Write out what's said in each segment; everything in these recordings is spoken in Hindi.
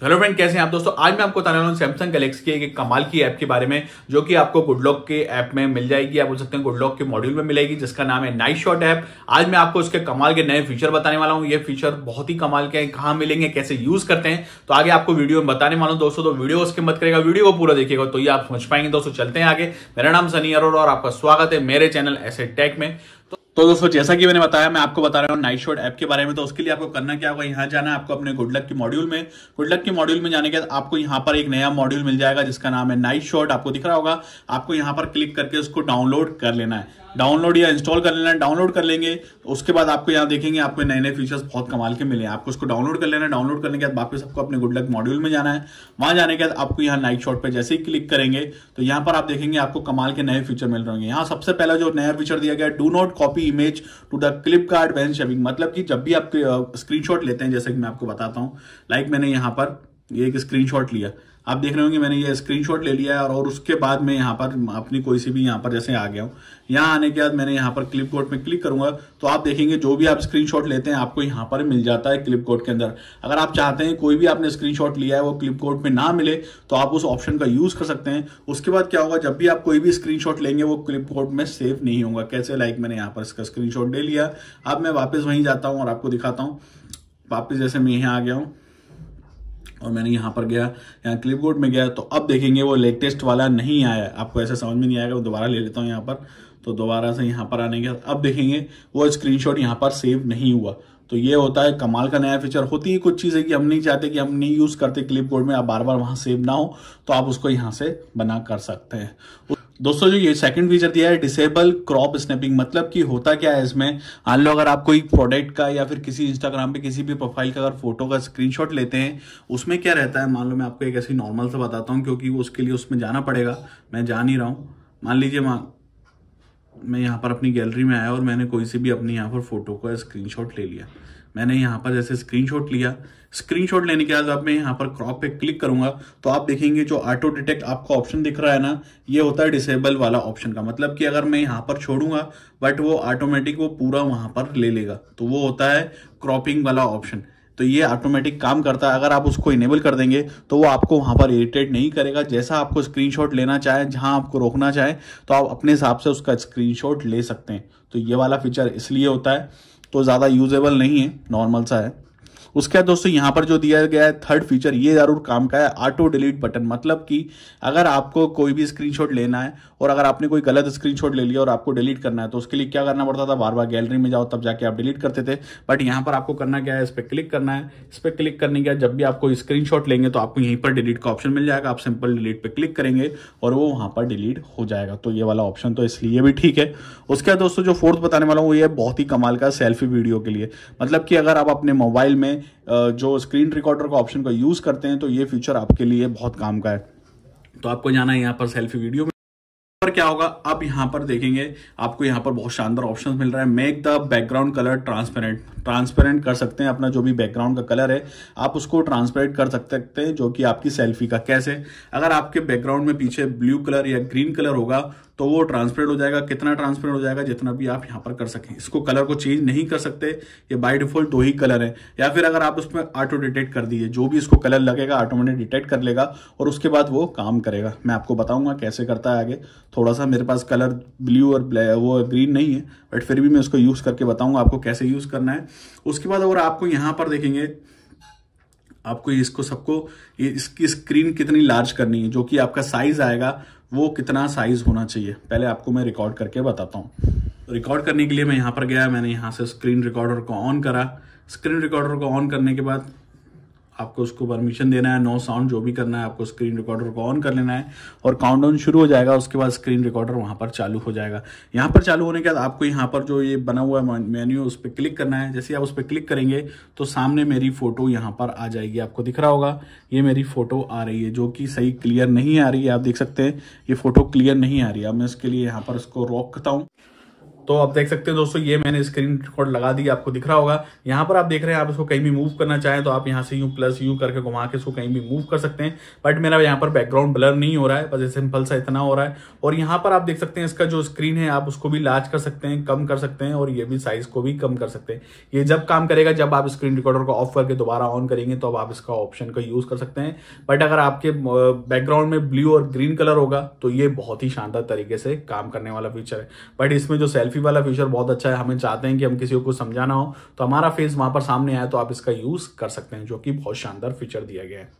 तो हेलो फ्रेंड कैसे हैं आप दोस्तों आज मैं आपको बताने वाला हूँ सैमसंग गैलेक्सी की एक कमाल की ऐप के बारे में जो कि आपको गुडलॉक के ऐप में मिल जाएगी आप बोल सकते हैं गुडलॉक के मॉड्यूल में मिलेगी जिसका नाम है नाइट शॉट ऐप आज मैं आपको उसके कमाल के नए फीचर बताने वाला हूँ ये फीचर बहुत ही कमाल के हैं कहाँ मिलेंगे कैसे यूज करते हैं तो आगे आपको वीडियो में बताने वाला हूँ दोस्तों तो वीडियो उसके मत करेगा वीडियो को पूरा देखिएगा तो ये आप समझ पाएंगे दोस्तों चलते हैं आगे मेरा नाम सनी अरोड़ा और आपका स्वागत है मेरे चैनल एसेट टेक में तो तो दोस्तों जैसा कि मैंने बताया मैं आपको बता रहा हूँ नाइट शॉट ऐप के बारे में तो उसके लिए आपको करना क्या होगा यहाँ जाना है आपको अपने गुड लक के मॉड्यूल में गुड लक के मॉड्यूल में जाने के बाद आपको यहाँ पर एक नया मॉड्यूल मिल जाएगा जिसका नाम है नाइट शॉट आपको दिख रहा होगा आपको यहाँ पर क्लिक करके उसको डाउनलोड कर लेना है डाउनलोड या इंस्टॉल कर लेना डाउनलोड कर लेंगे तो उसके बाद आपको यहाँ देखेंगे आपको नए नए फीचर्स बहुत कमाल के मिले आपको उसको डाउनलोड कर लेना डाउनलोड करने के बाद वापस आपको अपने गुड लक मॉड्यूल में जाना है वहां जाने के बाद आपको यहाँ नाइट शॉट पर जैसे ही क्लिक करेंगे तो यहाँ पर आप देखेंगे आपको कमाल के नए फीचर मिल रहे हैं यहाँ सबसे पहला जो नया फीचर दिया गया do not copy image to the clip card when saving मतलब कि जब भी आप स्क्रीन लेते हैं जैसे कि मैं आपको बताता हूँ लाइक मैंने यहाँ पर ये एक स्क्रीनशॉट लिया आप देख रहे होंगे मैंने ये स्क्रीनशॉट ले लिया है और उसके बाद मैं यहाँ पर अपनी कोई सी भी यहाँ पर जैसे आ गया हूँ यहाँ आने के बाद मैंने यहाँ पर क्लिप में क्लिक करूंगा तो आप देखेंगे जो भी आप स्क्रीनशॉट लेते हैं आपको यहाँ पर मिल जाता है क्लिप के अंदर अगर आप चाहते हैं कोई भी आपने स्क्रीन लिया है वो क्लिप में ना मिले तो आप उस ऑप्शन का यूज़ कर सकते हैं उसके बाद क्या होगा जब भी आप कोई भी स्क्रीन लेंगे वो क्लिप में सेव नहीं होगा कैसे लाइक मैंने यहाँ पर इसका स्क्रीन ले लिया अब मैं वापस वहीं जाता हूँ और आपको दिखाता हूँ वापस जैसे मैं यहाँ आ गया हूँ और मैंने यहाँ पर गया यहाँ क्लिप में गया तो अब देखेंगे वो लेटेस्ट वाला नहीं आया आपको ऐसा समझ में नहीं आएगा दोबारा ले लेता हूँ यहाँ पर तो दोबारा से यहाँ पर आने के अब देखेंगे वो स्क्रीनशॉट यहाँ पर सेव नहीं हुआ तो ये होता है कमाल का नया फीचर होती है कुछ चीज़ें कि हम नहीं चाहते कि हम नहीं यूज़ करते क्लिप में आप बार बार वहाँ सेव ना हो तो आप उसको यहाँ से बना कर सकते हैं दोस्तों जो ये सेकंड फीचर दिया है डिसेबल क्रॉप स्नैपिंग मतलब कि होता क्या है इसमें मान लो अगर आप कोई प्रोडक्ट का या फिर किसी इंस्टाग्राम पे किसी भी प्रोफाइल का अगर फोटो का स्क्रीनशॉट लेते हैं उसमें क्या रहता है मान लो मैं आपको एक ऐसी नॉर्मल से बताता हूँ क्योंकि उसके लिए उसमें जाना पड़ेगा मैं जा नहीं रहा हूँ मान लीजिए मान मैं यहाँ पर अपनी गैलरी में आया और मैंने कोई से भी अपनी यहाँ पर फोटो का स्क्रीन ले लिया मैंने यहाँ पर जैसे स्क्रीनशॉट लिया स्क्रीनशॉट लेने के बाद अब मैं यहाँ पर क्रॉप पे क्लिक करूंगा तो आप देखेंगे जो ऑटो डिटेक्ट आपका ऑप्शन दिख रहा है ना ये होता है डिसेबल वाला ऑप्शन का मतलब कि अगर मैं यहाँ पर छोड़ूंगा बट वो ऑटोमेटिक वो पूरा वहाँ पर ले लेगा तो वो होता है क्रॉपिंग वाला ऑप्शन तो ये ऑटोमेटिक काम करता है अगर आप उसको इनेबल कर देंगे तो वो आपको वहाँ पर इरीटेट नहीं करेगा जैसा आपको स्क्रीनशॉट लेना चाहे जहाँ आपको रोकना चाहे तो आप अपने हिसाब से उसका स्क्रीनशॉट ले सकते हैं तो ये वाला फीचर इसलिए होता है तो ज़्यादा यूजेबल नहीं है नॉर्मल सा है उसके बाद दोस्तों यहाँ पर जो दिया गया है थर्ड फीचर ये जरूर काम का है ऑटो डिलीट बटन मतलब कि अगर आपको कोई भी स्क्रीनशॉट लेना है और अगर आपने कोई गलत स्क्रीनशॉट ले लिया और आपको डिलीट करना है तो उसके लिए क्या करना पड़ता था बार बार गैलरी में जाओ तब जाके आप डिलीट करते थे बट यहाँ पर आपको करना क्या है इस पर क्लिक करना है इस पर क्लिक करने के बाद जब भी आपको स्क्रीन लेंगे तो आपको यहीं पर डिलीट का ऑप्शन मिल जाएगा आप सिंपल डिलीट पर क्लिक करेंगे और वो वहाँ पर डिलीट हो जाएगा तो ये वाला ऑप्शन तो इसलिए भी ठीक है उसके बाद दोस्तों जो फोर्थ बताने वाला हूँ ये बहुत ही कमाल का सेल्फी वीडियो के लिए मतलब कि अगर आप अपने मोबाइल में जो स्क्रीन रिकॉर्डर का ऑप्शन का यूज़ करते हैं तो ये फीचर आपके लिए बहुत काम का है तो आपको जाना है यहाँ पर सेल्फी वीडियो में पर क्या होगा अब यहां पर देखेंगे आपको यहां पर बहुत शानदार ऑप्शन मिल रहा है make the background colour transparent transparent कर सकते हैं अपना जो भी बैकग्राउंड का कलर है आप उसको ट्रांसपेरेंट कर सकते हैं जो कि आपकी सेल्फी का कैसे अगर आपके बैकग्राउंड में पीछे ब्लू कलर या ग्रीन कलर होगा तो वो ट्रांसपेरेंट हो जाएगा कितना ट्रांसपेरेंट हो जाएगा जितना भी आप यहाँ पर कर सकें इसको कलर को चेंज नहीं कर सकते ये बाई डिफॉल्ट दो ही कलर है या फिर अगर आप उसमें ऑटो डिटेक्ट कर दिए जो भी इसको कलर लगेगा ऑटोमेटिक डिटेक्ट कर लेगा और उसके बाद वो काम करेगा मैं आपको बताऊंगा कैसे करता है आगे थोड़ा सा मेरे पास कलर ब्लू और वो ग्रीन नहीं है बट फिर भी मैं उसको यूज़ करके बताऊंगा आपको कैसे यूज़ करना है उसके बाद अगर आपको यहाँ पर देखेंगे आपको इसको सबको इसकी स्क्रीन कितनी लार्ज करनी है जो कि आपका साइज आएगा वो कितना साइज़ होना चाहिए पहले आपको मैं रिकॉर्ड करके बताता हूँ रिकॉर्ड करने के लिए मैं यहाँ पर गया मैंने यहाँ से स्क्रीन रिकॉर्डर को ऑन करा स्क्रीन रिकॉर्डर को ऑन करने के बाद आपको उसको परमिशन देना है नो साउंड जो भी करना है आपको स्क्रीन रिकॉर्डर को ऑन कर लेना है और काउंटडाउन शुरू हो जाएगा उसके बाद स्क्रीन रिकॉर्डर वहां पर चालू हो जाएगा यहां पर चालू होने के बाद आपको यहां पर जो ये बना हुआ है मेन्यू उस पर क्लिक करना है जैसे आप उस पर क्लिक करेंगे तो सामने मेरी फोटो यहाँ पर आ जाएगी आपको दिख रहा होगा ये मेरी फोटो आ रही है जो कि सही क्लियर नहीं आ रही है आप देख सकते हैं ये फोटो क्लियर नहीं आ रही है अब मैं इसके लिए यहाँ पर उसको रोकता हूँ तो आप देख सकते हैं दोस्तों ये मैंने स्क्रीन रिकॉर्ड लगा दी आपको दिख रहा होगा यहाँ पर आप देख रहे हैं आप इसको कहीं भी मूव करना चाहें तो आप यहाँ से यू प्लस यू करके घुमा के इसको कहीं भी मूव कर सकते हैं बट मेरा यहाँ पर बैकग्राउंड ब्लर नहीं हो रहा है बस सिंपल सा इतना हो रहा है और यहाँ पर आप देख सकते हैं इसका जो स्क्रीन है आप उसको भी लार्ज कर सकते हैं कम कर सकते हैं और ये भी साइज को भी कम कर सकते हैं ये जब काम करेगा जब आप स्क्रीन रिकॉर्डर को ऑफ करके दोबारा ऑन करेंगे तो आप इसका ऑप्शन का यूज कर सकते हैं बट अगर आपके बैकग्राउंड में ब्लू और ग्रीन कलर होगा तो ये बहुत ही शानदार तरीके से काम करने वाला फीचर है बट इसमें जो सेल्फी सेल्फी e वाला फीचर बहुत अच्छा है हमें चाहते हैं कि हम किसी को कुछ समझाना हो तो हमारा फेस वहां पर सामने आया तो आप इसका यूज कर सकते हैं जो कि बहुत शानदार फीचर दिया गया है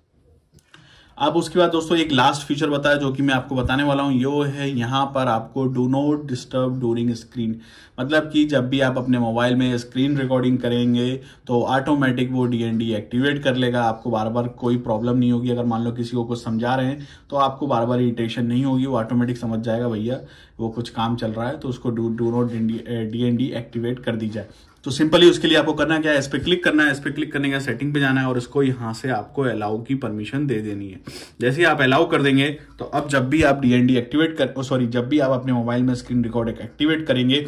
अब उसके बाद दोस्तों एक लास्ट फीचर बताया जो कि मैं आपको बताने वाला हूँ यो है यहाँ पर आपको do not disturb during screen मतलब कि जब भी आप अपने मोबाइल में स्क्रीन रिकॉर्डिंग करेंगे तो ऑटोमेटिक वो डीएनडी एक्टिवेट कर लेगा आपको बार बार कोई प्रॉब्लम नहीं होगी अगर मान लो किसी को कुछ समझा रहे हैं तो आपको बार बार इरीटेशन नहीं होगी वो ऑटोमेटिक समझ जाएगा भैया वो कुछ काम चल रहा है तो उसको do do D N D activate कर दी जाए तो सिंपली उसके लिए आपको करना क्या है इस पर क्लिक करना है इस पर क्लिक करने का सेटिंग पे जाना है और इसको यहाँ से आपको अलाउ की परमिशन दे देनी है जैसे ही आप अलाउ कर देंगे तो अब जब भी आप डीएनडी एक्टिवेट कर सॉरी जब भी आप अपने मोबाइल में स्क्रीन रिकॉर्ड एक्टिवेट करेंगे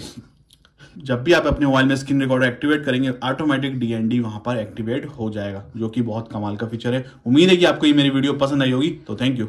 जब भी आप अपने मोबाइल में स्क्रीन रिकॉर्डर एक्टिवेट करेंगे ऑटोमेटिक डीएनडी वहां पर एक्टिवेट हो जाएगा जो कि बहुत कमाल का फीचर है उम्मीद है कि आपको ये मेरी वीडियो पसंद आई होगी तो थैंक यू